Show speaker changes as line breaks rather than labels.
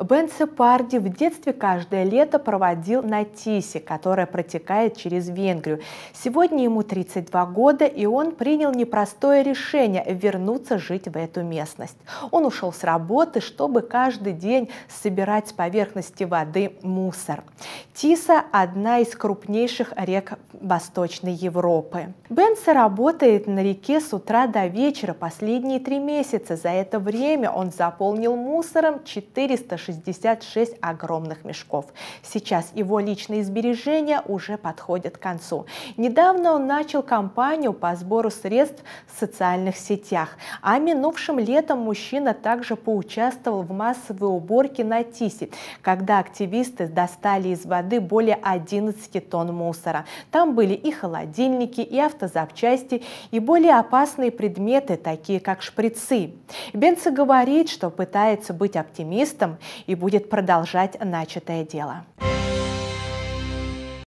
Бен Сепарди в детстве каждое лето проводил на Тисе, которая протекает через Венгрию. Сегодня ему 32 года, и он принял непростое решение – вернуться жить в эту местность. Он ушел с работы, чтобы каждый день собирать с поверхности воды мусор. Тиса – одна из крупнейших рек Восточной Европы. Бенса работает на реке с утра до вечера последние три месяца. За это время он заполнил мусором 460 66 огромных мешков. Сейчас его личные сбережения уже подходят к концу. Недавно он начал кампанию по сбору средств в социальных сетях, а минувшим летом мужчина также поучаствовал в массовой уборке на Тисе, когда активисты достали из воды более 11 тонн мусора. Там были и холодильники, и автозапчасти, и более опасные предметы, такие как шприцы. Бенце говорит, что пытается быть оптимистом и будет продолжать начатое дело.